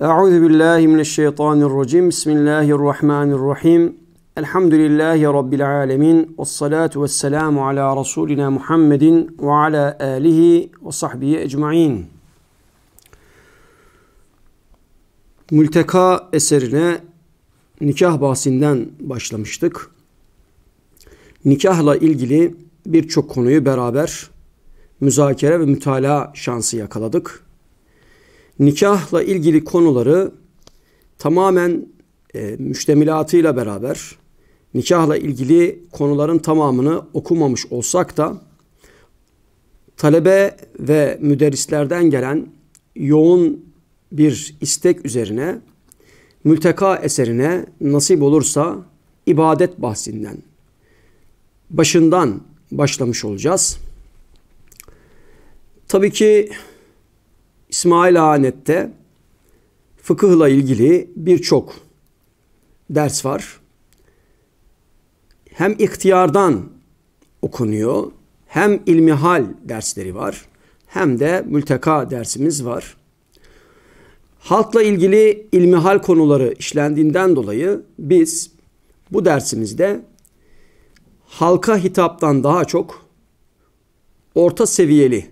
Euzu billahi mineşşeytanirracim. Bismillahirrahmanirrahim. Elhamdülillahi rabbil alamin. Ves salatu vesselamu ala rasulina Muhammedin ve ala alihi ve sahbihi ecmaîn. Mülteka eserine nikah bahsinden başlamıştık. Nikahla ilgili birçok konuyu beraber müzakere ve mütalaa şansı yakaladık nikahla ilgili konuları tamamen e, müştemilatıyla beraber nikahla ilgili konuların tamamını okumamış olsak da talebe ve müderrislerden gelen yoğun bir istek üzerine mülteka eserine nasip olursa ibadet bahsinden başından başlamış olacağız. Tabii ki İsmail Anet'te fıkıhla ilgili birçok ders var. Hem ihtiyardan okunuyor, hem ilmihal dersleri var, hem de mülteka dersimiz var. Halkla ilgili ilmihal konuları işlendiğinden dolayı biz bu dersimizde halka hitaptan daha çok orta seviyeli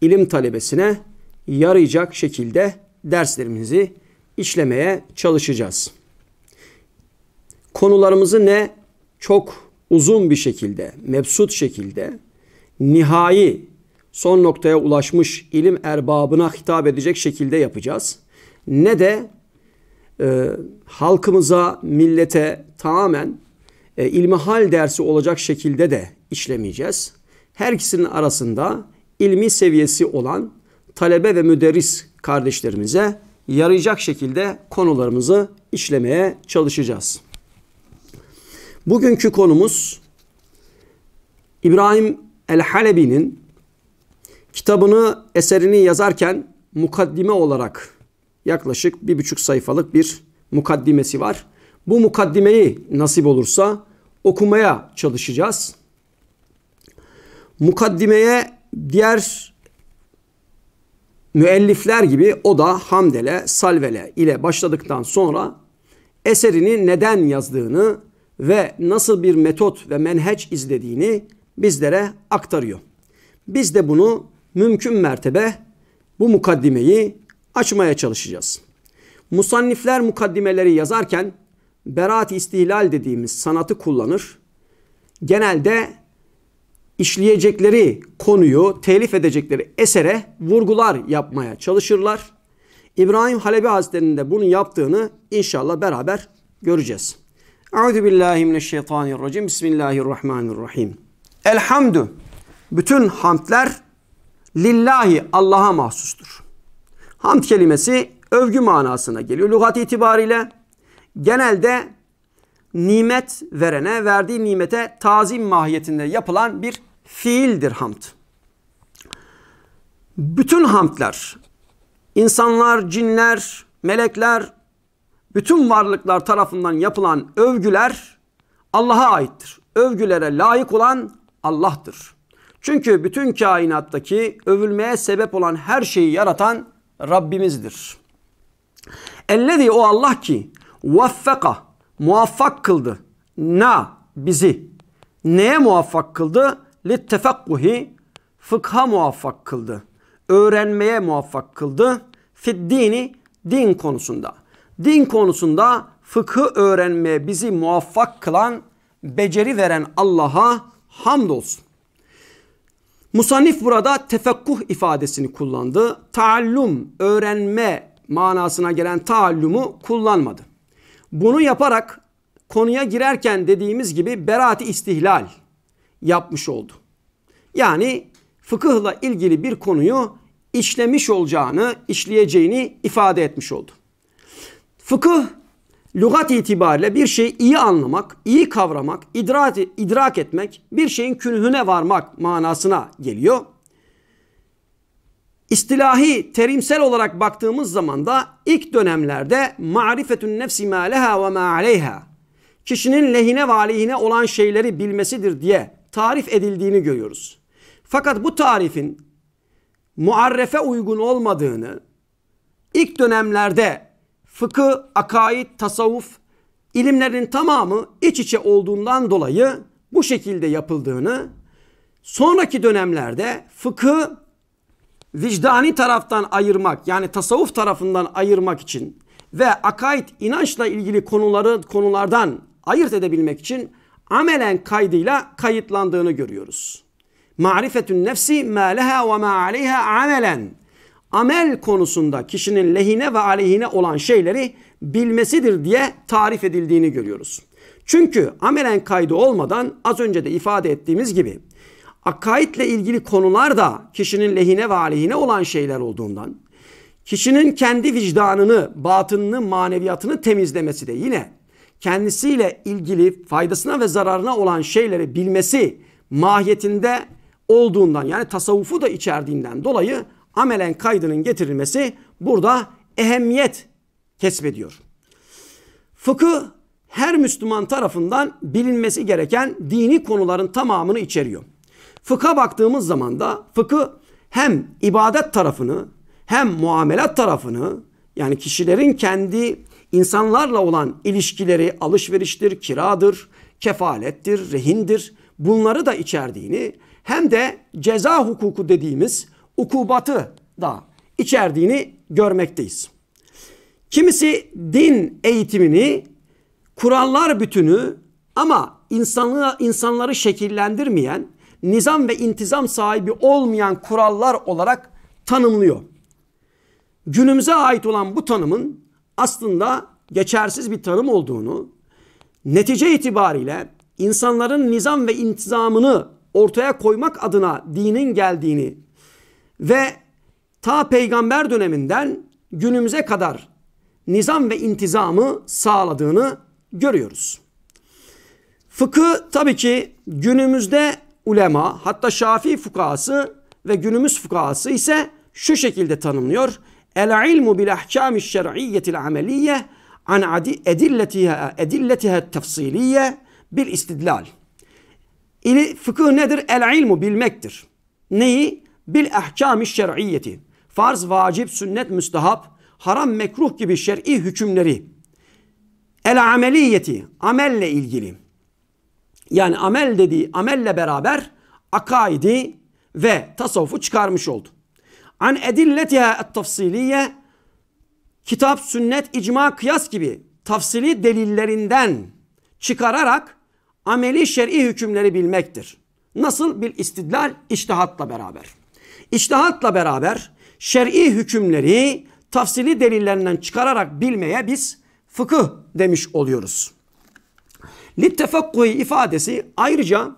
ilim talebesine yarayacak şekilde derslerimizi işlemeye çalışacağız. Konularımızı ne çok uzun bir şekilde, mebsut şekilde, nihai son noktaya ulaşmış ilim erbabına hitap edecek şekilde yapacağız. Ne de e, halkımıza, millete tamamen e, ilmihal dersi olacak şekilde de işlemeyeceğiz. Her ikisinin arasında ilmi seviyesi olan talebe ve müderris kardeşlerimize yarayacak şekilde konularımızı işlemeye çalışacağız. Bugünkü konumuz İbrahim el-Halebi'nin kitabını, eserini yazarken mukaddime olarak yaklaşık bir buçuk sayfalık bir mukaddimesi var. Bu mukaddimeyi nasip olursa okumaya çalışacağız. Mukaddimeye diğer müellifler gibi o da hamdele, salvele ile başladıktan sonra eserini neden yazdığını ve nasıl bir metot ve menheç izlediğini bizlere aktarıyor. Biz de bunu mümkün mertebe bu mukaddimeyi açmaya çalışacağız. Musannifler mukaddimeleri yazarken beraat istihlal dediğimiz sanatı kullanır. Genelde işleyecekleri konuyu telif edecekleri esere vurgular yapmaya çalışırlar. İbrahim Halebi Hazretleri'nin de bunu yaptığını inşallah beraber göreceğiz. Euzu billahi mineşşeytanirracim. Bismillahirrahmanirrahim. Elhamdü. Bütün hamdler lillahi Allah'a mahsustur. Hamd kelimesi övgü manasına geliyor. Lugat itibariyle genelde nimet verene, verdiği nimete tazim mahiyetinde yapılan bir fiildir hamd. Bütün hamdler, insanlar, cinler, melekler, bütün varlıklar tarafından yapılan övgüler Allah'a aittir. Övgülere layık olan Allah'tır. Çünkü bütün kainattaki övülmeye sebep olan her şeyi yaratan Rabbimizdir. Ellezî o Allah ki vaffaka muvaffak kıldı na bizi. Neye muvaffak kıldı? littefakkuhi fıkha muvaffak kıldı. Öğrenmeye muvaffak kıldı. Fiddini din konusunda. Din konusunda fıkı öğrenmeye bizi muvaffak kılan, beceri veren Allah'a hamdolsun. Musanif burada tefekkuh ifadesini kullandı. Taallum, öğrenme manasına gelen taallumu kullanmadı. Bunu yaparak konuya girerken dediğimiz gibi beraat istihlal yapmış oldu. Yani fıkıhla ilgili bir konuyu işlemiş olacağını, işleyeceğini ifade etmiş oldu. Fıkıh lügat itibariyle bir şeyi iyi anlamak, iyi kavramak, idrak, idrak etmek, bir şeyin külhüne varmak manasına geliyor. İstilahi, terimsel olarak baktığımız zaman da ilk dönemlerde marifetün nefsi ma leha ve ma aleyha. Kişinin lehine ve aleyhine olan şeyleri bilmesidir diye tarif edildiğini görüyoruz. Fakat bu tarifin muarrefe uygun olmadığını ilk dönemlerde fıkı, akaid, tasavvuf ilimlerin tamamı iç içe olduğundan dolayı bu şekilde yapıldığını sonraki dönemlerde fıkı vicdani taraftan ayırmak yani tasavvuf tarafından ayırmak için ve akaid inançla ilgili konuları konulardan ayırt edebilmek için amelen kaydıyla kayıtlandığını görüyoruz. Marifetün nefsi ma leha ve ma aleyha amelen. Amel konusunda kişinin lehine ve aleyhine olan şeyleri bilmesidir diye tarif edildiğini görüyoruz. Çünkü amelen kaydı olmadan az önce de ifade ettiğimiz gibi akaidle ilgili konular da kişinin lehine ve aleyhine olan şeyler olduğundan kişinin kendi vicdanını, batınını, maneviyatını temizlemesi de yine kendisiyle ilgili faydasına ve zararına olan şeyleri bilmesi mahiyetinde olduğundan yani tasavvufu da içerdiğinden dolayı amelen kaydının getirilmesi burada ehemmiyet kesbediyor. Fıkı her Müslüman tarafından bilinmesi gereken dini konuların tamamını içeriyor. Fıkha baktığımız zaman da fıkı hem ibadet tarafını hem muamelat tarafını yani kişilerin kendi insanlarla olan ilişkileri alışveriştir, kiradır, kefalettir, rehindir. Bunları da içerdiğini hem de ceza hukuku dediğimiz ukubatı da içerdiğini görmekteyiz. Kimisi din eğitimini kurallar bütünü ama insanı insanları şekillendirmeyen, nizam ve intizam sahibi olmayan kurallar olarak tanımlıyor. Günümüze ait olan bu tanımın aslında geçersiz bir tanım olduğunu, netice itibariyle insanların nizam ve intizamını ortaya koymak adına dinin geldiğini ve ta peygamber döneminden günümüze kadar nizam ve intizamı sağladığını görüyoruz. Fıkı tabii ki günümüzde ulema hatta Şafii fukası ve günümüz fukası ise şu şekilde tanımlıyor. El ilmu bil ahkami şer'iyyetil ameliyye an edilletiha edilletiha tefsiliye bil istidlal. İli, fıkıh nedir? El ilmu bilmektir. Neyi? Bil ahkami şer'iyyeti. Farz, vacip, sünnet, müstehap, haram, mekruh gibi şer'i hükümleri. El ameliyeti. Amelle ilgili. Yani amel dediği amelle beraber akaidi ve tasavvufu çıkarmış oldu an edilletiha et-tafsiliye kitap, sünnet, icma, kıyas gibi tafsili delillerinden çıkararak ameli şer'i hükümleri bilmektir. Nasıl? Bir istidlal iştihatla beraber. İştihatla beraber şer'i hükümleri tafsili delillerinden çıkararak bilmeye biz fıkıh demiş oluyoruz. Littefakkuhi ifadesi ayrıca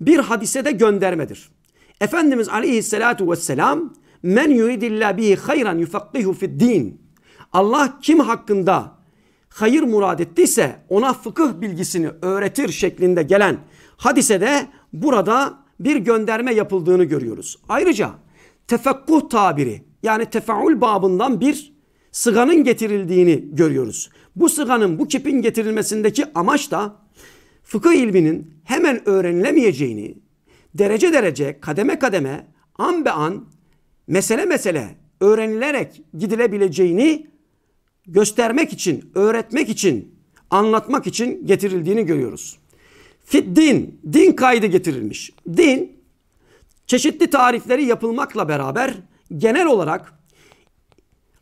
bir hadise de göndermedir. Efendimiz Aleyhisselatu Vesselam Men yuridillah bihi hayran yufakkihu fid din. Allah kim hakkında hayır murad ettiyse ona fıkıh bilgisini öğretir şeklinde gelen hadise de burada bir gönderme yapıldığını görüyoruz. Ayrıca tefekkuh tabiri yani tefaul babından bir sıganın getirildiğini görüyoruz. Bu sıganın bu kipin getirilmesindeki amaç da fıkıh ilminin hemen öğrenilemeyeceğini derece derece kademe kademe an be an mesele mesele öğrenilerek gidilebileceğini göstermek için, öğretmek için, anlatmak için getirildiğini görüyoruz. Fit din, din kaydı getirilmiş. Din çeşitli tarifleri yapılmakla beraber genel olarak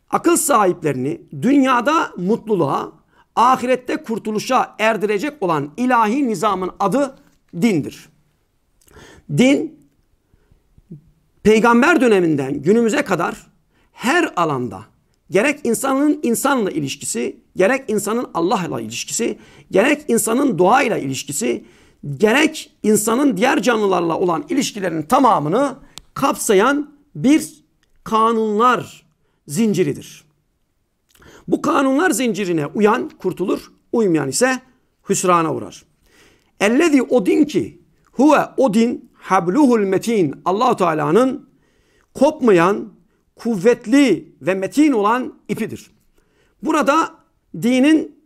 akıl sahiplerini dünyada mutluluğa, ahirette kurtuluşa erdirecek olan ilahi nizamın adı dindir. Din peygamber döneminden günümüze kadar her alanda gerek insanın insanla ilişkisi, gerek insanın Allah'la ilişkisi, gerek insanın doğayla ilişkisi, gerek insanın diğer canlılarla olan ilişkilerin tamamını kapsayan bir kanunlar zinciridir. Bu kanunlar zincirine uyan kurtulur, uymayan ise hüsrana uğrar. Ellezî o din ki huve o din habluhul metin Allahu Teala'nın kopmayan, kuvvetli ve metin olan ipidir. Burada dinin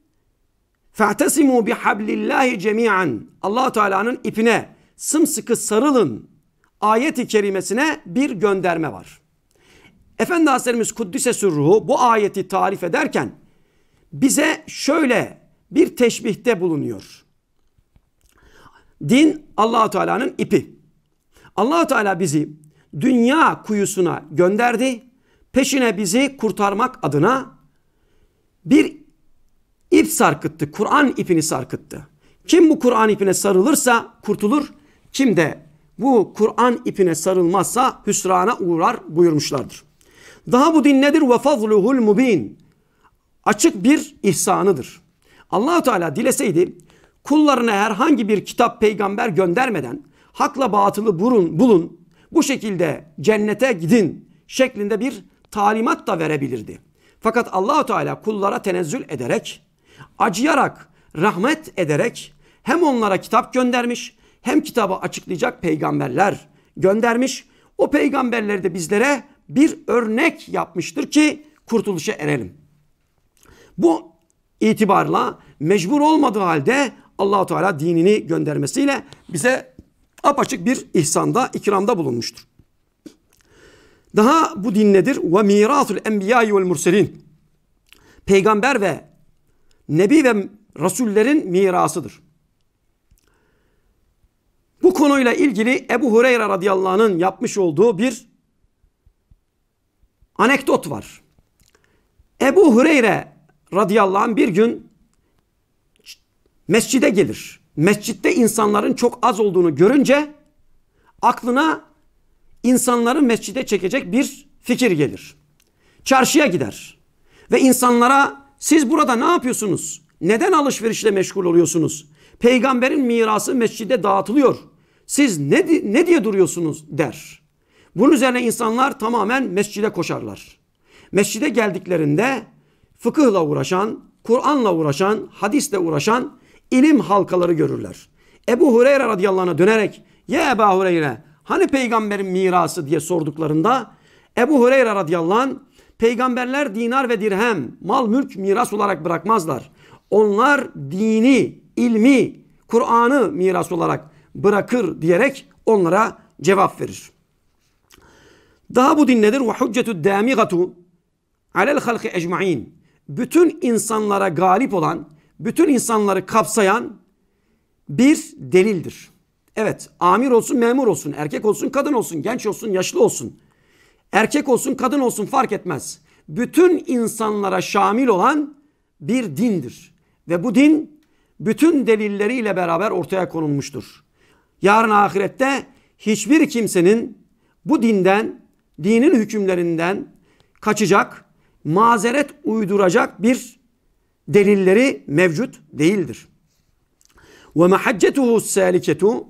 fe'tesimu bihablillahi cemian Allah Teala'nın ipine sımsıkı sarılın ayeti kerimesine bir gönderme var. Efendi Hazretlerimiz Kuddise Sürruhu bu ayeti tarif ederken bize şöyle bir teşbihte bulunuyor. Din Allahu Teala'nın ipi. Allahu Teala bizi dünya kuyusuna gönderdi. Peşine bizi kurtarmak adına bir ip sarkıttı. Kur'an ipini sarkıttı. Kim bu Kur'an ipine sarılırsa kurtulur. Kim de bu Kur'an ipine sarılmazsa hüsrana uğrar buyurmuşlardır. Daha bu din nedir? Ve fazluhul mubin. Açık bir ihsanıdır. Allahu Teala dileseydi kullarına herhangi bir kitap peygamber göndermeden Hakla batılı burun, bulun. Bu şekilde cennete gidin şeklinde bir talimat da verebilirdi. Fakat Allahu Teala kullara tenezzül ederek, acıyarak, rahmet ederek hem onlara kitap göndermiş, hem kitabı açıklayacak peygamberler göndermiş. O peygamberleri de bizlere bir örnek yapmıştır ki kurtuluşa erelim. Bu itibarla mecbur olmadığı halde Allahu Teala dinini göndermesiyle bize apaçık bir ihsanda, ikramda bulunmuştur. Daha bu din nedir? Ve miratul enbiyai vel murselin. Peygamber ve nebi ve rasullerin mirasıdır. Bu konuyla ilgili Ebu Hureyre radıyallahu anh'ın yapmış olduğu bir anekdot var. Ebu Hureyre radıyallahu anh bir gün mescide gelir mescitte insanların çok az olduğunu görünce aklına insanları mescide çekecek bir fikir gelir. Çarşıya gider ve insanlara siz burada ne yapıyorsunuz? Neden alışverişle meşgul oluyorsunuz? Peygamberin mirası mescide dağıtılıyor. Siz ne, ne diye duruyorsunuz der. Bunun üzerine insanlar tamamen mescide koşarlar. Mescide geldiklerinde fıkıhla uğraşan, Kur'an'la uğraşan, hadisle uğraşan ilim halkaları görürler. Ebu Hureyre radıyallahu anh'a dönerek ya Ebu Hureyre hani peygamberin mirası diye sorduklarında Ebu Hureyre radıyallahu anh peygamberler dinar ve dirhem mal mülk miras olarak bırakmazlar. Onlar dini, ilmi, Kur'an'ı miras olarak bırakır diyerek onlara cevap verir. Daha bu din nedir? Ve hüccetü dâmigatu alel halki ecmain. Bütün insanlara galip olan bütün insanları kapsayan bir delildir. Evet amir olsun memur olsun erkek olsun kadın olsun genç olsun yaşlı olsun erkek olsun kadın olsun fark etmez. Bütün insanlara şamil olan bir dindir ve bu din bütün delilleriyle beraber ortaya konulmuştur. Yarın ahirette hiçbir kimsenin bu dinden, dinin hükümlerinden kaçacak, mazeret uyduracak bir delilleri mevcut değildir. Ve mahaccetuhu saliketu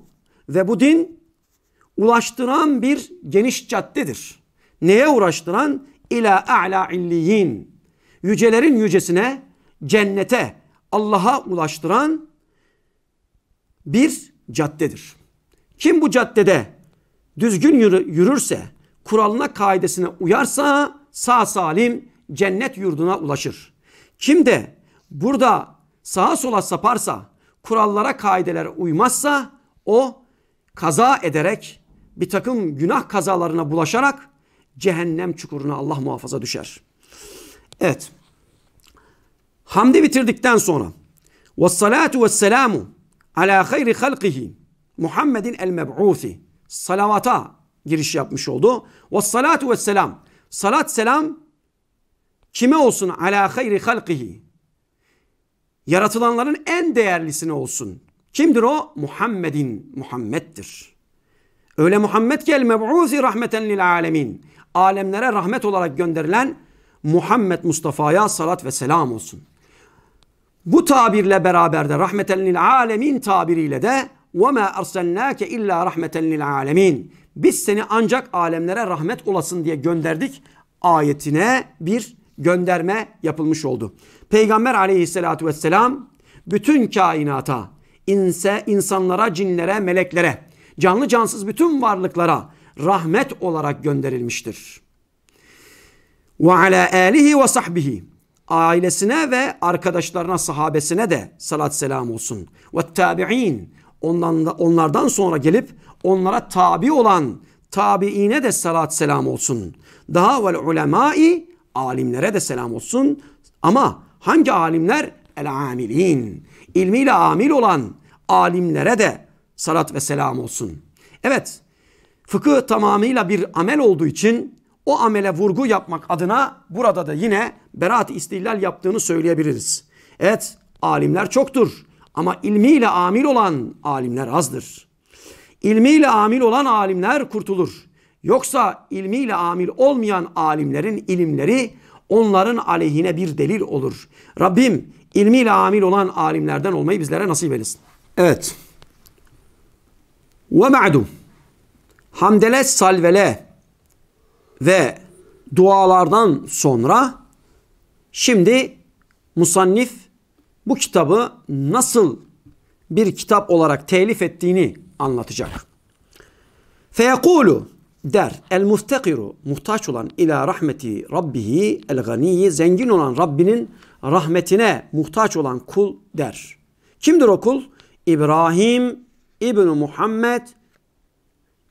ve bu din ulaştıran bir geniş caddedir. Neye ulaştıran İla a'la illiyin. Yücelerin yücesine, cennete, Allah'a ulaştıran bir caddedir. Kim bu caddede düzgün yürürse, kuralına kaidesine uyarsa sağ salim cennet yurduna ulaşır. Kim de burada sağa sola saparsa, kurallara kaidelere uymazsa o kaza ederek bir takım günah kazalarına bulaşarak cehennem çukuruna Allah muhafaza düşer. Evet. Hamdi bitirdikten sonra ve salatu ve selamu ala hayri halkihi Muhammedin el meb'uthi salavata giriş yapmış oldu. Ve salatu ve selam salat selam kime olsun ala hayri halkihi yaratılanların en değerlisini olsun. Kimdir o? Muhammed'in Muhammed'dir. Öyle Muhammed ki el meb'uzi rahmeten lil alemin. Alemlere rahmet olarak gönderilen Muhammed Mustafa'ya salat ve selam olsun. Bu tabirle beraber de rahmeten lil alemin tabiriyle de وَمَا أَرْسَلْنَاكَ illa rahmeten lil alemin. Biz seni ancak alemlere rahmet olasın diye gönderdik ayetine bir gönderme yapılmış oldu. Peygamber aleyhissalatü vesselam bütün kainata, inse, insanlara, cinlere, meleklere, canlı cansız bütün varlıklara rahmet olarak gönderilmiştir. Ve ala alihi ve sahbihi ailesine ve arkadaşlarına sahabesine de salat selam olsun. Ve tabi'in ondan, onlardan sonra gelip onlara tabi olan tabiine de salat selam olsun. Daha vel ulemai Alimlere de selam olsun. Ama hangi alimler? El amilin. İlmiyle amil olan alimlere de salat ve selam olsun. Evet, fıkıh tamamıyla bir amel olduğu için o amele vurgu yapmak adına burada da yine beraat istihlal yaptığını söyleyebiliriz. Evet, alimler çoktur ama ilmiyle amil olan alimler azdır. İlmiyle amil olan alimler kurtulur. Yoksa ilmiyle amil olmayan alimlerin ilimleri onların aleyhine bir delil olur. Rabbim ilmiyle amil olan alimlerden olmayı bizlere nasip eylesin. Evet. Ve ma'du. Hamdele salvele ve dualardan sonra şimdi musannif bu kitabı nasıl bir kitap olarak telif ettiğini anlatacak. Feyekulu der. El muftekiru muhtaç olan ila rahmeti rabbihi el ganiyi zengin olan Rabbinin rahmetine muhtaç olan kul der. Kimdir o kul? İbrahim İbni Muhammed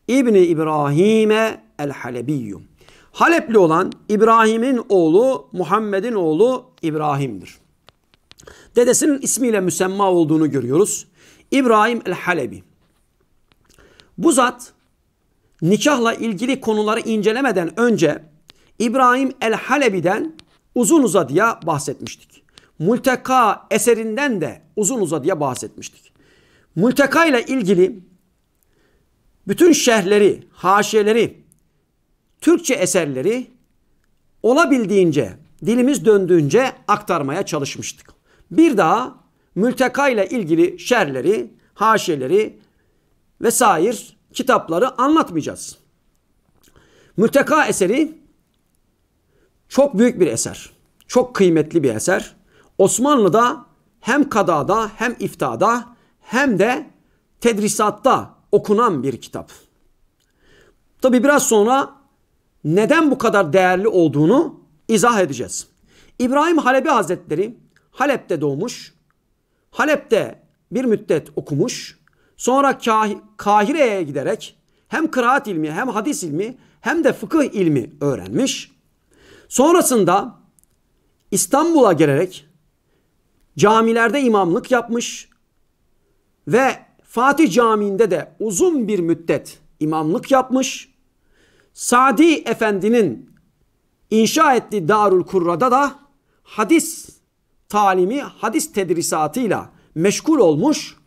İbni İbrahim'e el Halebiyyum. Halepli olan İbrahim'in oğlu Muhammed'in oğlu İbrahim'dir. Dedesinin ismiyle müsemma olduğunu görüyoruz. İbrahim el Halebi. Bu zat nikahla ilgili konuları incelemeden önce İbrahim el-Halebi'den uzun uzadıya bahsetmiştik. Multeka eserinden de uzun uzadıya bahsetmiştik. Multeka ile ilgili bütün şerhleri, haşiyeleri, Türkçe eserleri olabildiğince, dilimiz döndüğünce aktarmaya çalışmıştık. Bir daha Multeka ile ilgili şerleri, haşiyeleri vesaire kitapları anlatmayacağız. Mülteka eseri çok büyük bir eser. Çok kıymetli bir eser. Osmanlı'da hem kadada hem iftada hem de tedrisatta okunan bir kitap. Tabi biraz sonra neden bu kadar değerli olduğunu izah edeceğiz. İbrahim Halebi Hazretleri Halep'te doğmuş. Halep'te bir müddet okumuş. Sonra Kah Kahire'ye giderek hem kıraat ilmi hem hadis ilmi hem de fıkıh ilmi öğrenmiş. Sonrasında İstanbul'a gelerek camilerde imamlık yapmış ve Fatih Camii'nde de uzun bir müddet imamlık yapmış. Sadi Efendi'nin inşa ettiği Darül Kurra'da da hadis talimi, hadis tedrisatıyla meşgul olmuş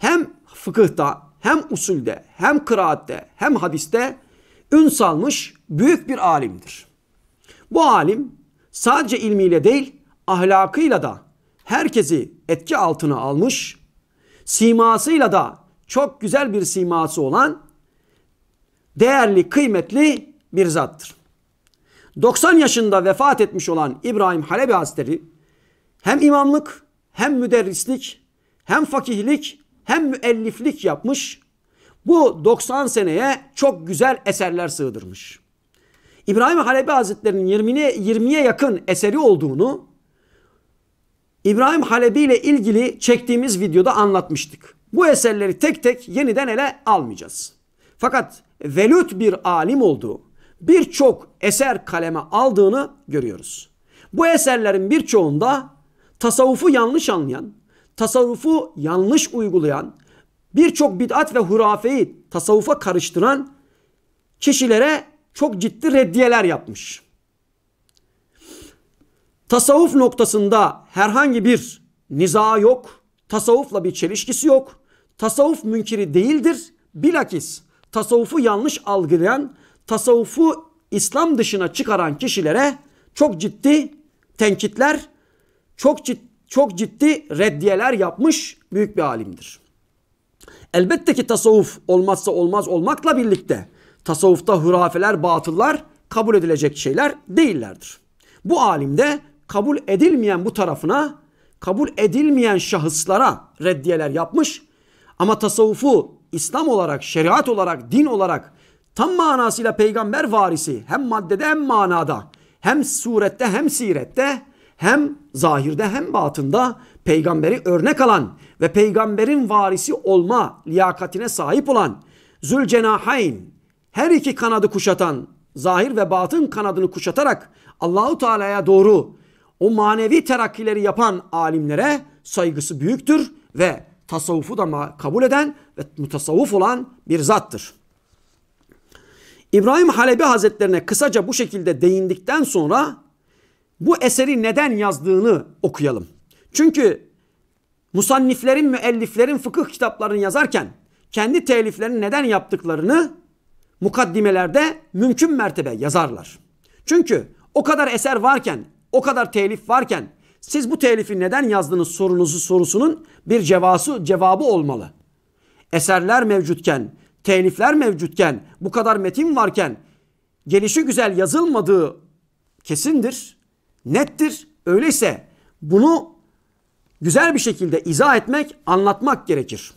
hem fıkıhta hem usulde hem kıraatte hem hadiste ün salmış büyük bir alimdir. Bu alim sadece ilmiyle değil ahlakıyla da herkesi etki altına almış, simasıyla da çok güzel bir siması olan değerli, kıymetli bir zattır. 90 yaşında vefat etmiş olan İbrahim Halebi Hazretleri hem imamlık, hem müderrislik, hem fakihlik, hem müelliflik yapmış. Bu 90 seneye çok güzel eserler sığdırmış. İbrahim Halebi Hazretleri'nin 20'ye 20'ye yakın eseri olduğunu İbrahim Halebi ile ilgili çektiğimiz videoda anlatmıştık. Bu eserleri tek tek yeniden ele almayacağız. Fakat velüt bir alim olduğu, birçok eser kaleme aldığını görüyoruz. Bu eserlerin birçoğunda tasavvufu yanlış anlayan, tasavvufu yanlış uygulayan, birçok bid'at ve hurafeyi tasavvufa karıştıran kişilere çok ciddi reddiyeler yapmış. Tasavvuf noktasında herhangi bir niza yok, tasavvufla bir çelişkisi yok. Tasavvuf münkiri değildir. Bilakis tasavvufu yanlış algılayan, tasavvufu İslam dışına çıkaran kişilere çok ciddi tenkitler, çok ciddi çok ciddi reddiyeler yapmış büyük bir alimdir. Elbette ki tasavvuf olmazsa olmaz olmakla birlikte tasavvufta hurafeler, batıllar kabul edilecek şeyler değillerdir. Bu alimde kabul edilmeyen bu tarafına, kabul edilmeyen şahıslara reddiyeler yapmış ama tasavvufu İslam olarak, şeriat olarak, din olarak tam manasıyla peygamber varisi hem maddede hem manada hem surette hem sirette hem zahirde hem batında peygamberi örnek alan ve peygamberin varisi olma liyakatine sahip olan Zülcenahayn her iki kanadı kuşatan zahir ve batın kanadını kuşatarak Allahu Teala'ya doğru o manevi terakkileri yapan alimlere saygısı büyüktür ve tasavvufu da kabul eden ve mutasavvuf olan bir zattır. İbrahim Halebi Hazretlerine kısaca bu şekilde değindikten sonra bu eseri neden yazdığını okuyalım. Çünkü musanniflerin, müelliflerin fıkıh kitaplarını yazarken kendi teliflerini neden yaptıklarını mukaddimelerde mümkün mertebe yazarlar. Çünkü o kadar eser varken, o kadar telif varken siz bu telifi neden yazdınız sorunuzu sorusunun bir cevası, cevabı olmalı. Eserler mevcutken, telifler mevcutken, bu kadar metin varken gelişi güzel yazılmadığı kesindir nettir. Öyleyse bunu güzel bir şekilde izah etmek, anlatmak gerekir.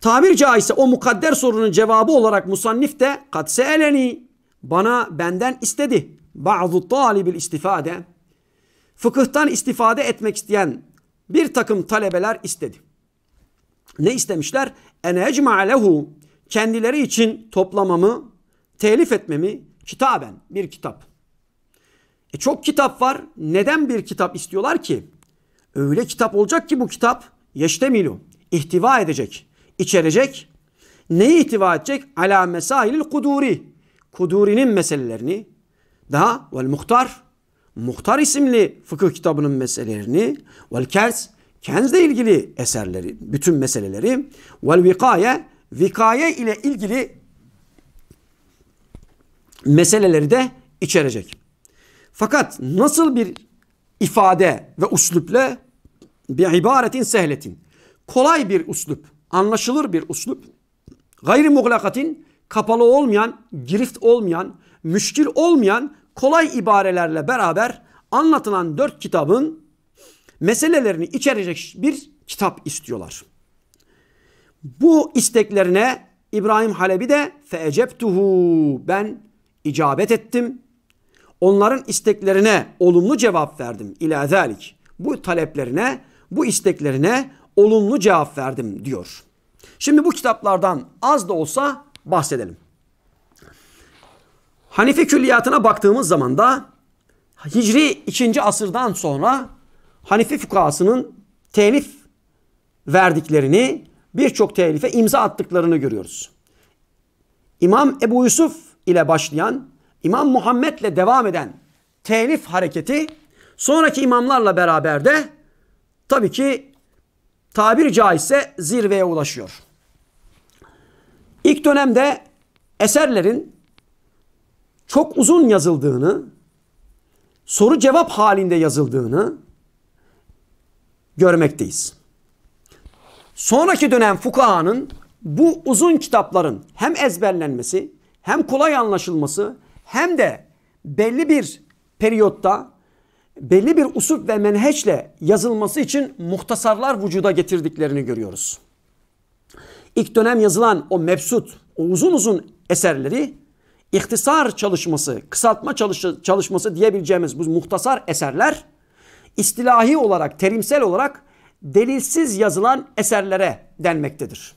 Tabir caizse o mukadder sorunun cevabı olarak musannif de katse eleni bana benden istedi. Ba'zu talibil istifade fıkıhtan istifade etmek isteyen bir takım talebeler istedi. Ne istemişler? Ene ecma'a lehu kendileri için toplamamı, telif etmemi kitaben bir kitap. E çok kitap var. Neden bir kitap istiyorlar ki? Öyle kitap olacak ki bu kitap yeştemilu. ihtiva edecek, içerecek. Neyi ihtiva edecek? Ala mesailil kuduri. Kuduri'nin meselelerini. Daha vel muhtar. Muhtar isimli fıkıh kitabının meselelerini. Vel kers. Kenzle ilgili eserleri, bütün meseleleri. Vel vikaye. Vikaye ile ilgili meseleleri de içerecek. Fakat nasıl bir ifade ve usluple bir ibaretin sehletin. Kolay bir uslup, anlaşılır bir uslup. Gayri muglakatin kapalı olmayan, girift olmayan, müşkil olmayan kolay ibarelerle beraber anlatılan dört kitabın meselelerini içerecek bir kitap istiyorlar. Bu isteklerine İbrahim Halebi de feceptuhu ben icabet ettim onların isteklerine olumlu cevap verdim. İlâ Bu taleplerine, bu isteklerine olumlu cevap verdim diyor. Şimdi bu kitaplardan az da olsa bahsedelim. Hanifi külliyatına baktığımız zaman da Hicri 2. asırdan sonra Hanifi fukahasının telif verdiklerini, birçok telife imza attıklarını görüyoruz. İmam Ebu Yusuf ile başlayan İmam Muhammed'le devam eden telif hareketi sonraki imamlarla beraber de tabii ki tabiri caizse zirveye ulaşıyor. İlk dönemde eserlerin çok uzun yazıldığını, soru cevap halinde yazıldığını görmekteyiz. Sonraki dönem fukahanın bu uzun kitapların hem ezberlenmesi, hem kolay anlaşılması, hem de belli bir periyotta belli bir usul ve menheçle yazılması için muhtasarlar vücuda getirdiklerini görüyoruz. İlk dönem yazılan o mebsut, o uzun uzun eserleri ihtisar çalışması, kısaltma çalışması diyebileceğimiz bu muhtasar eserler istilahi olarak, terimsel olarak delilsiz yazılan eserlere denmektedir.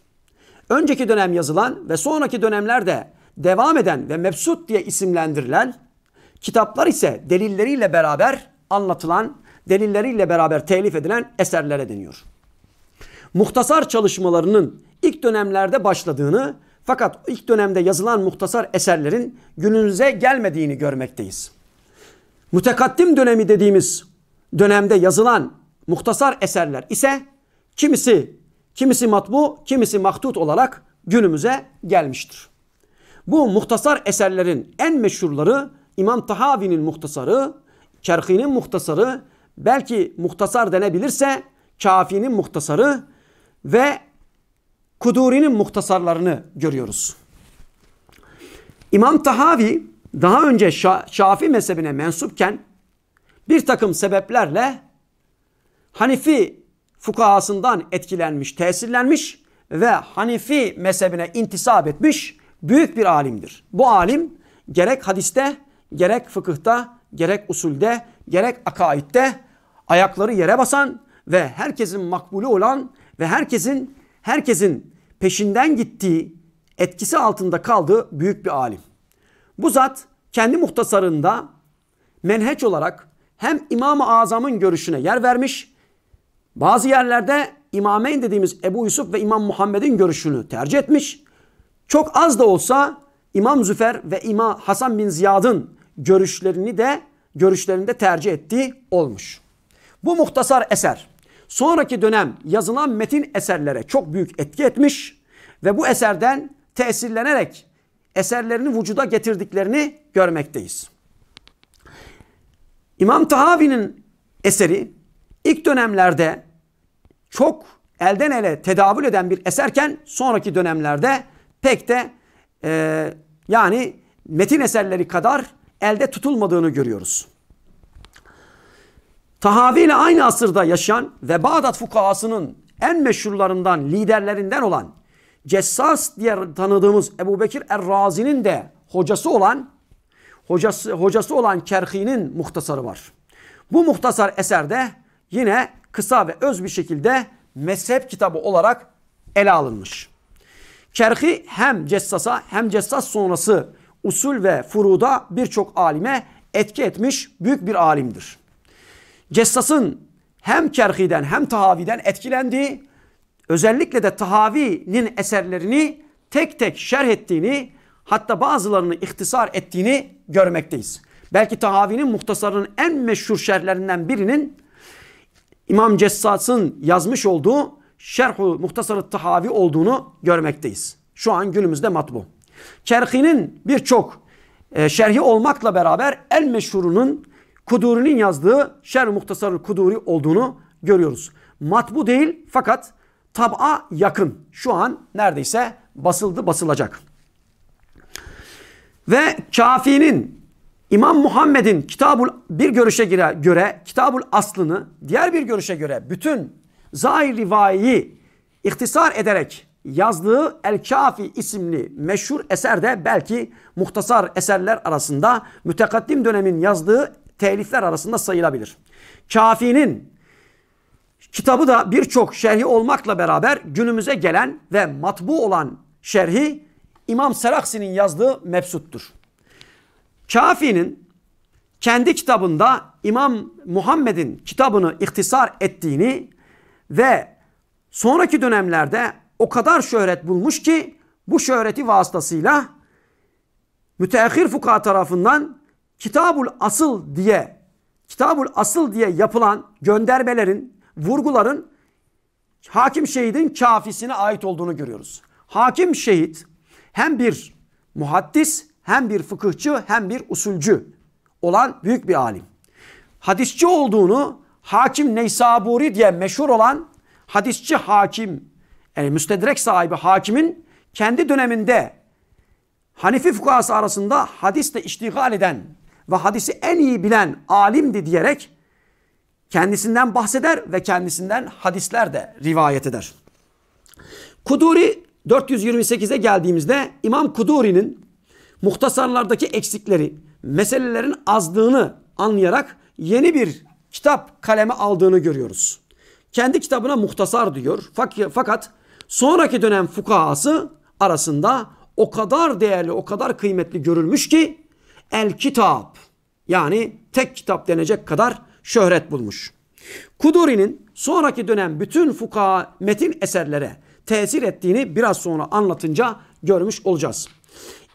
Önceki dönem yazılan ve sonraki dönemlerde devam eden ve mebsut diye isimlendirilen kitaplar ise delilleriyle beraber anlatılan, delilleriyle beraber telif edilen eserlere deniyor. Muhtasar çalışmalarının ilk dönemlerde başladığını fakat ilk dönemde yazılan muhtasar eserlerin günümüze gelmediğini görmekteyiz. Mütekaddim dönemi dediğimiz dönemde yazılan muhtasar eserler ise kimisi kimisi matbu, kimisi mahdut olarak günümüze gelmiştir. Bu muhtasar eserlerin en meşhurları İmam Tahavi'nin muhtasarı, Kerhi'nin muhtasarı, belki muhtasar denebilirse Kafi'nin muhtasarı ve Kuduri'nin muhtasarlarını görüyoruz. İmam Tahavi daha önce Şafi mezhebine mensupken bir takım sebeplerle Hanifi fukahasından etkilenmiş, tesirlenmiş ve Hanifi mezhebine intisap etmiş büyük bir alimdir. Bu alim gerek hadiste, gerek fıkıhta, gerek usulde, gerek akaidde ayakları yere basan ve herkesin makbulü olan ve herkesin herkesin peşinden gittiği, etkisi altında kaldığı büyük bir alim. Bu zat kendi muhtasarında menheç olarak hem İmam-ı Azam'ın görüşüne yer vermiş, bazı yerlerde İmameyn dediğimiz Ebu Yusuf ve İmam Muhammed'in görüşünü tercih etmiş, çok az da olsa İmam Züfer ve İmam Hasan bin Ziyad'ın görüşlerini de görüşlerinde tercih ettiği olmuş. Bu muhtasar eser sonraki dönem yazılan metin eserlere çok büyük etki etmiş ve bu eserden tesirlenerek eserlerini vücuda getirdiklerini görmekteyiz. İmam Tahavi'nin eseri ilk dönemlerde çok elden ele tedavül eden bir eserken sonraki dönemlerde pek de e, yani metin eserleri kadar elde tutulmadığını görüyoruz. Tahavi ile aynı asırda yaşayan ve Bağdat fukahasının en meşhurlarından, liderlerinden olan Cessas diye tanıdığımız Ebu Bekir Er-Razi'nin de hocası olan hocası, hocası olan Kerhi'nin muhtasarı var. Bu muhtasar eserde yine kısa ve öz bir şekilde mezhep kitabı olarak ele alınmış. Kerhi hem cessasa hem cessas sonrası usul ve furuda birçok alime etki etmiş büyük bir alimdir. Cessas'ın hem Kerhi'den hem Tahavi'den etkilendiği, özellikle de Tahavi'nin eserlerini tek tek şerh ettiğini, hatta bazılarını ihtisar ettiğini görmekteyiz. Belki Tahavi'nin muhtasarının en meşhur şerhlerinden birinin İmam Cessas'ın yazmış olduğu Şerhu Muhtasarı Tahavi olduğunu görmekteyiz. Şu an günümüzde matbu. Kerhi'nin birçok e, şerhi olmakla beraber el meşhurunun Kuduri'nin yazdığı şerh Muhtasarı Kuduri olduğunu görüyoruz. Matbu değil fakat tab'a yakın. Şu an neredeyse basıldı basılacak. Ve Kafi'nin İmam Muhammed'in kitabul bir görüşe göre, göre kitabul aslını diğer bir görüşe göre bütün Zahir Rivai'yi ihtisar ederek yazdığı El-Kafi isimli meşhur eser de belki muhtasar eserler arasında mütekaddim dönemin yazdığı telifler arasında sayılabilir. Kafi'nin kitabı da birçok şerhi olmakla beraber günümüze gelen ve matbu olan şerhi İmam Seraksi'nin yazdığı mebsuttur. Kafi'nin kendi kitabında İmam Muhammed'in kitabını ihtisar ettiğini ve sonraki dönemlerde o kadar şöhret bulmuş ki bu şöhreti vasıtasıyla müteahhir fukaha tarafından Kitabul Asıl diye Kitabul Asıl diye yapılan göndermelerin, vurguların hakim şehidin kafisine ait olduğunu görüyoruz. Hakim şehit hem bir muhaddis hem bir fıkıhçı hem bir usulcü olan büyük bir alim. Hadisçi olduğunu Hakim Neysaburi diye meşhur olan hadisçi hakim yani müstedrek sahibi hakimin kendi döneminde Hanifi fukahası arasında hadisle iştigal eden ve hadisi en iyi bilen alimdi diyerek kendisinden bahseder ve kendisinden hadisler de rivayet eder. Kuduri 428'e geldiğimizde İmam Kuduri'nin muhtasarlardaki eksikleri, meselelerin azlığını anlayarak yeni bir kitap kaleme aldığını görüyoruz. Kendi kitabına muhtasar diyor. Fakat sonraki dönem fukahası arasında o kadar değerli, o kadar kıymetli görülmüş ki el kitap yani tek kitap denecek kadar şöhret bulmuş. Kuduri'nin sonraki dönem bütün fukaha metin eserlere tesir ettiğini biraz sonra anlatınca görmüş olacağız.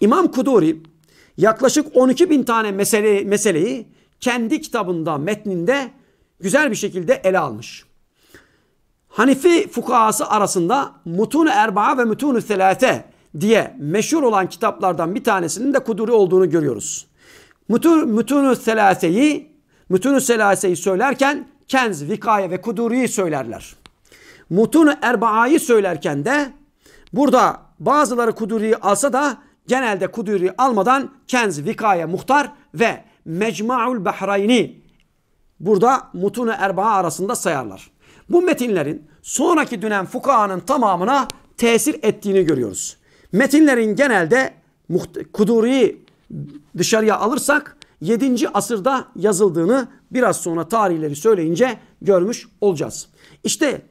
İmam Kuduri yaklaşık 12 bin tane mesele, meseleyi kendi kitabında, metninde güzel bir şekilde ele almış. Hanifi fukahası arasında Mutun-u Erba'a ve Mutun-u Selate diye meşhur olan kitaplardan bir tanesinin de kuduri olduğunu görüyoruz. Mutun, Mutun-u Selase'yi Mutun-u Selase'yi söylerken Kenz, Vikaye ve Kuduri'yi söylerler. Mutun-u Erba'yı söylerken de burada bazıları Kuduri'yi alsa da genelde Kuduri'yi almadan Kenz, Vikaye, Muhtar ve Mecmaul Bahrayni burada Mutun-u Erba'a arasında sayarlar. Bu metinlerin sonraki dönem fukahanın tamamına tesir ettiğini görüyoruz. Metinlerin genelde Kuduri'yi dışarıya alırsak 7. asırda yazıldığını biraz sonra tarihleri söyleyince görmüş olacağız. İşte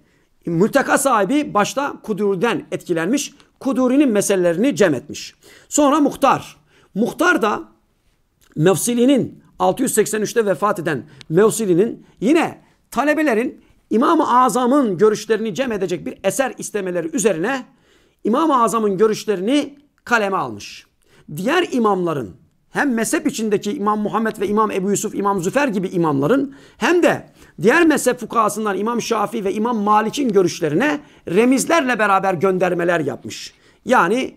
mülteka sahibi başta Kuduri'den etkilenmiş, Kuduri'nin meselelerini cem etmiş. Sonra muhtar. Muhtar da Mevsili'nin 683'te vefat eden Mevsili'nin yine talebelerin İmam-ı Azam'ın görüşlerini cem edecek bir eser istemeleri üzerine İmam-ı Azam'ın görüşlerini kaleme almış. Diğer imamların hem mezhep içindeki İmam Muhammed ve İmam Ebu Yusuf, İmam Züfer gibi imamların hem de diğer mezhep fukahasından İmam Şafii ve İmam Malik'in görüşlerine remizlerle beraber göndermeler yapmış. Yani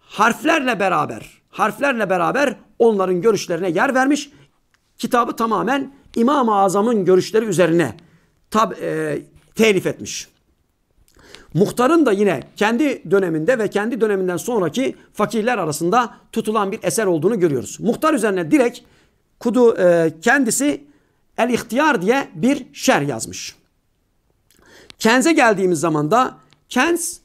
harflerle beraber, harflerle beraber onların görüşlerine yer vermiş. Kitabı tamamen İmam-ı Azam'ın görüşleri üzerine tab e, telif etmiş. Muhtarın da yine kendi döneminde ve kendi döneminden sonraki fakirler arasında tutulan bir eser olduğunu görüyoruz. Muhtar üzerine direkt Kudu e, kendisi El İhtiyar diye bir şer yazmış. Kenz'e geldiğimiz zaman da Kenz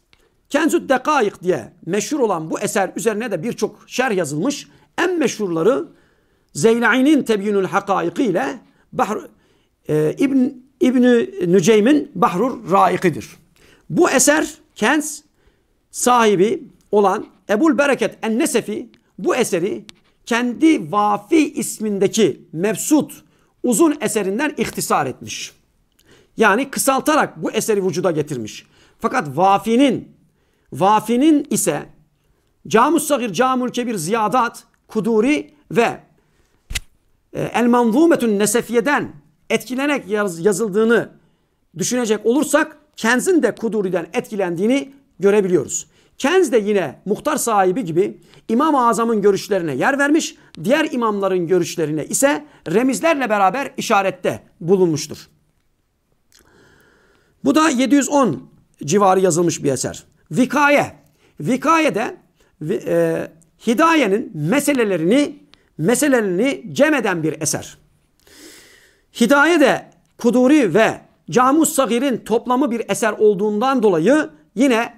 Kenzüd Dekaik diye meşhur olan bu eser üzerine de birçok şer yazılmış en meşhurları Zeylain'in Tebyinül Hakaiki ile Bahr, e, İbn, İbni Nüceym'in Bahrur Raikidir. Bu eser Kens sahibi olan Ebul Bereket En-Nesefi bu eseri kendi Vafi ismindeki mevsut uzun eserinden ihtisar etmiş. Yani kısaltarak bu eseri vücuda getirmiş. Fakat Vafi'nin Vafi'nin ise Camus Sagir, Camul Kebir, Ziyadat Kuduri ve e, El Manzumetün Nesefiye'den etkilenerek yaz, yazıldığını düşünecek olursak Kenz'in de Kuduri'den etkilendiğini görebiliyoruz. Kenz de yine muhtar sahibi gibi İmam-ı Azam'ın görüşlerine yer vermiş, diğer imamların görüşlerine ise remizlerle beraber işarette bulunmuştur. Bu da 710 civarı yazılmış bir eser. Vikaye. Vikaye de e, hidayenin meselelerini meselelerini cem eden bir eser. Hidaye de Kuduri ve Camus Sagir'in toplamı bir eser olduğundan dolayı yine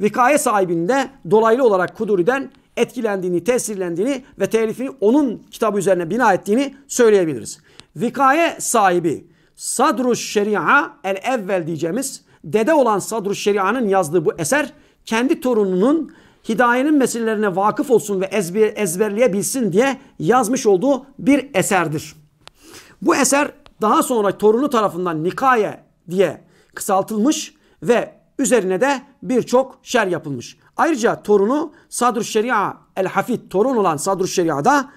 vikaye sahibinde dolaylı olarak Kuduri'den etkilendiğini, tesirlendiğini ve telifini onun kitabı üzerine bina ettiğini söyleyebiliriz. Vikaye sahibi Sadruş Şeria el evvel diyeceğimiz dede olan Sadruş Şeria'nın yazdığı bu eser kendi torununun hidayenin meselelerine vakıf olsun ve ezber, ezberleyebilsin diye yazmış olduğu bir eserdir. Bu eser daha sonra torunu tarafından Nikaye diye kısaltılmış ve üzerine de birçok şer yapılmış. Ayrıca torunu Sadr-ı Şeria el-Hafid, torun olan Sadr-ı Şeria'da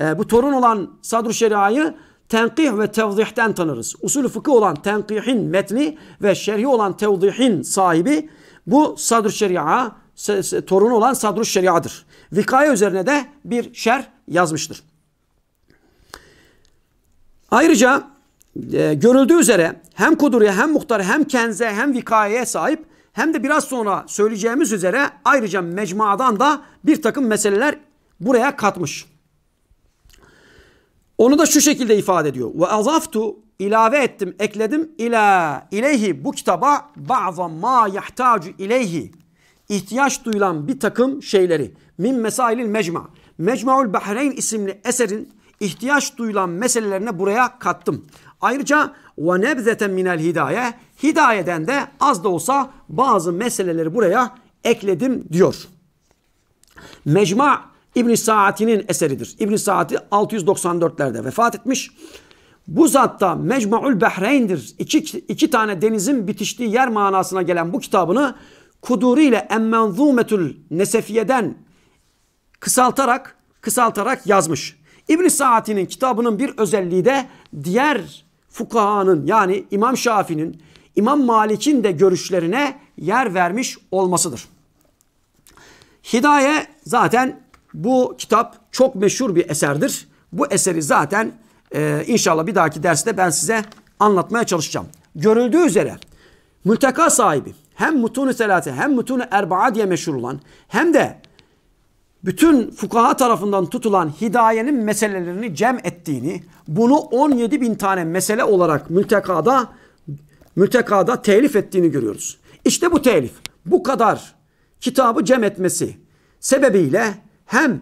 e, bu torun olan Sadr-ı Şeria'yı tenkih ve tevzihten tanırız. Usulü fıkıh olan tenkihin metni ve şerhi olan tevzihin sahibi bu Sadr-ı Şeria torunu olan Sadruş Şeria'dır. Vikaya üzerine de bir şer yazmıştır. Ayrıca e, görüldüğü üzere hem kuduriye hem Muhtar'a hem Kenz'e hem Vikaya'ya sahip hem de biraz sonra söyleyeceğimiz üzere ayrıca mecmuadan da bir takım meseleler buraya katmış. Onu da şu şekilde ifade ediyor. Ve azaftu ilave ettim, ekledim ila ileyhi bu kitaba ba'za ma yahtacu ileyhi ihtiyaç duyulan bir takım şeyleri. Min mesailil mecma. Mecmaul Bahreyn isimli eserin ihtiyaç duyulan meselelerine buraya kattım. Ayrıca ve nebzeten minel hidaye hidayeden de az da olsa bazı meseleleri buraya ekledim diyor. Mecma İbn Saati'nin eseridir. İbn Saati 694'lerde vefat etmiş. Bu zatta Mecmaul Behreyn'dir. İki, iki tane denizin bitiştiği yer manasına gelen bu kitabını kuduriyle emmenzumetül nesefiyeden kısaltarak kısaltarak yazmış. İbn Saati'nin kitabının bir özelliği de diğer fukahanın yani İmam Şafii'nin, İmam Malik'in de görüşlerine yer vermiş olmasıdır. Hidaye zaten bu kitap çok meşhur bir eserdir. Bu eseri zaten e, inşallah bir dahaki derste ben size anlatmaya çalışacağım. Görüldüğü üzere mülteka sahibi hem mutun-u hem mutun-u erbaa diye meşhur olan hem de bütün fukaha tarafından tutulan hidayenin meselelerini cem ettiğini, bunu 17 bin tane mesele olarak mültekada, mültekada telif ettiğini görüyoruz. İşte bu telif, bu kadar kitabı cem etmesi sebebiyle hem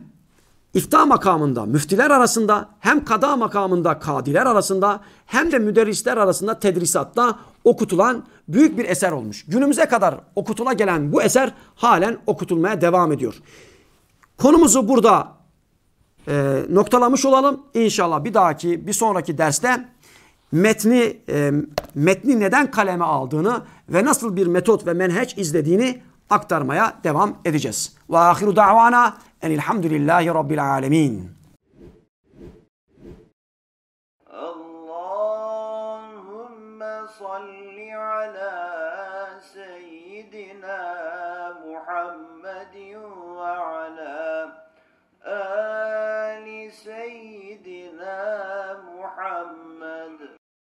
İfta makamında, müftiler arasında, hem kada makamında, kadiler arasında, hem de müderrisler arasında tedrisatta okutulan büyük bir eser olmuş. Günümüze kadar okutula gelen bu eser halen okutulmaya devam ediyor. Konumuzu burada e, noktalamış olalım. İnşallah bir dahaki, bir sonraki derste metni e, metni neden kaleme aldığını ve nasıl bir metot ve menheç izlediğini aktarmaya devam edeceğiz. Ve ahiru davana أن الحمد لله رب العالمين اللهم صل على سيدنا محمد وعلى آل سيدنا محمد